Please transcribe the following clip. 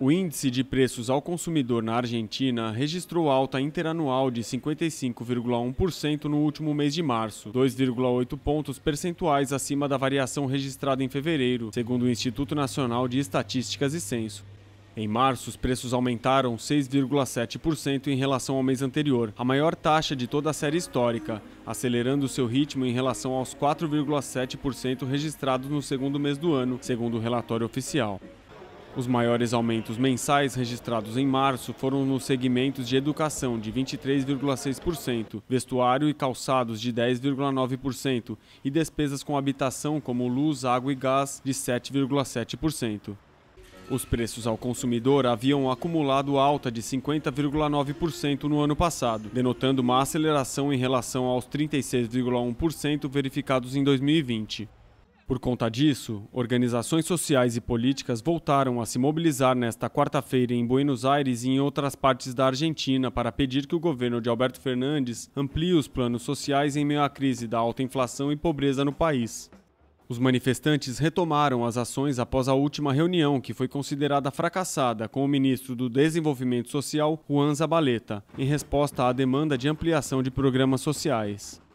O índice de preços ao consumidor na Argentina registrou alta interanual de 55,1% no último mês de março, 2,8 pontos percentuais acima da variação registrada em fevereiro, segundo o Instituto Nacional de Estatísticas e Censo. Em março, os preços aumentaram 6,7% em relação ao mês anterior, a maior taxa de toda a série histórica, acelerando seu ritmo em relação aos 4,7% registrados no segundo mês do ano, segundo o relatório oficial. Os maiores aumentos mensais registrados em março foram nos segmentos de educação, de 23,6%, vestuário e calçados, de 10,9%, e despesas com habitação, como luz, água e gás, de 7,7%. Os preços ao consumidor haviam acumulado alta de 50,9% no ano passado, denotando uma aceleração em relação aos 36,1% verificados em 2020. Por conta disso, organizações sociais e políticas voltaram a se mobilizar nesta quarta-feira em Buenos Aires e em outras partes da Argentina para pedir que o governo de Alberto Fernandes amplie os planos sociais em meio à crise da alta inflação e pobreza no país. Os manifestantes retomaram as ações após a última reunião, que foi considerada fracassada, com o ministro do Desenvolvimento Social, Juan Zabaleta, em resposta à demanda de ampliação de programas sociais.